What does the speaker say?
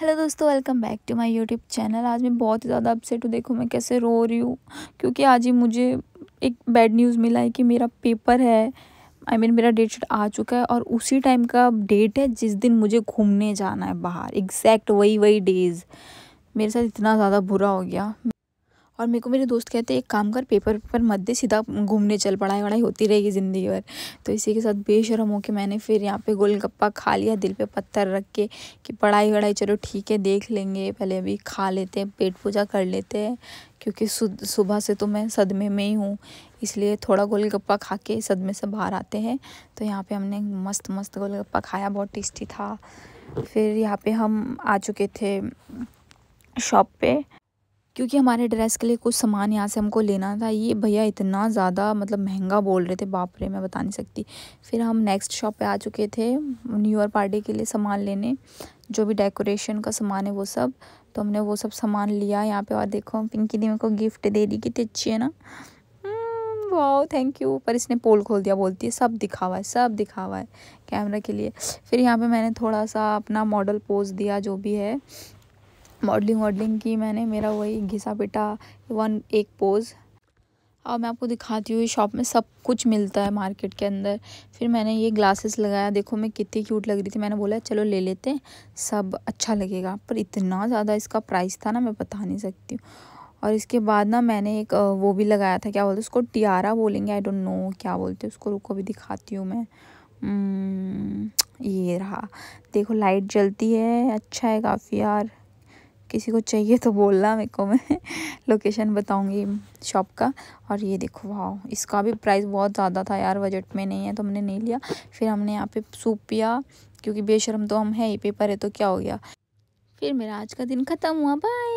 hello दोस्तों welcome back to my YouTube channel आज मैं बहुत ही ज़्यादा अपसेट हूँ देखो मैं कैसे रो रही हूँ क्योंकि आज ही मुझे एक बैड न्यूज़ मिला है कि मेरा पेपर है आई I मीन mean, मेरा डेट शीट आ चुका है और उसी टाइम का डेट है जिस दिन मुझे घूमने जाना है बाहर एग्जैक्ट वही वही डेज़ मेरे साथ इतना ज़्यादा बुरा हो गया और मेरे को मेरे दोस्त कहते हैं एक काम कर पेपर पेपर मत दे सीधा घूमने चल पढ़ाई वढ़ाई होती रहेगी ज़िंदगी भर तो इसी के साथ बेशरम होकर मैंने फिर यहाँ पे गोलगप्पा खा लिया दिल पे पत्थर रख के कि पढ़ाई वढ़ाई चलो ठीक है देख लेंगे पहले अभी खा लेते हैं पेट पूजा कर लेते हैं क्योंकि सुबह से तो मैं सदमे में ही हूँ इसलिए थोड़ा गोलगप्पा खा के सदमे से बाहर आते हैं तो यहाँ पर हमने मस्त मस्त गोलगप्पा खाया बहुत टेस्टी था फिर यहाँ पर हम आ चुके थे शॉप पर क्योंकि हमारे ड्रेस के लिए कुछ सामान यहाँ से हमको लेना था ये भैया इतना ज़्यादा मतलब महंगा बोल रहे थे बाप रे मैं बता नहीं सकती फिर हम नेक्स्ट शॉप पे आ चुके थे न्यू ईयर पार्टी के लिए सामान लेने जो भी डेकोरेशन का सामान है वो सब तो हमने वो सब सामान लिया यहाँ पे और देखो पिंकी दी मेरे को गिफ्ट दे दी कितनी अच्छी है ना वाओ थैंक यू पर इसने पोल खोल दिया बोलती है सब दिखावा है सब दिखावा है कैमरा के लिए फिर यहाँ पे मैंने थोड़ा सा अपना मॉडल पोज दिया जो भी है मॉडलिंग वॉडलिंग की मैंने मेरा वही घिसा पिटा वन एक पोज़ और मैं आपको दिखाती हूँ शॉप में सब कुछ मिलता है मार्केट के अंदर फिर मैंने ये ग्लासेस लगाया देखो मैं कितनी क्यूट लग रही थी मैंने बोला चलो ले लेते हैं सब अच्छा लगेगा पर इतना ज़्यादा इसका प्राइस था ना मैं बता नहीं सकती हूँ और इसके बाद ना मैंने एक वो भी लगाया था क्या बोलते उसको टियारा बोलेंगे आई डोंट नो क्या बोलते उसको रुको भी दिखाती हूँ मैं हम्म, ये रहा देखो लाइट जलती है अच्छा है काफ़ी यार किसी को चाहिए तो बोलना मेरे को मैं लोकेशन बताऊंगी शॉप का और ये देखो वाह इसका भी प्राइस बहुत ज़्यादा था यार बजट में नहीं है तो हमने नहीं लिया फिर हमने यहाँ पे सूप पिया क्योंकि बेशरम तो हम है ही पेपर है तो क्या हो गया फिर मेरा आज का दिन ख़त्म हुआ बाय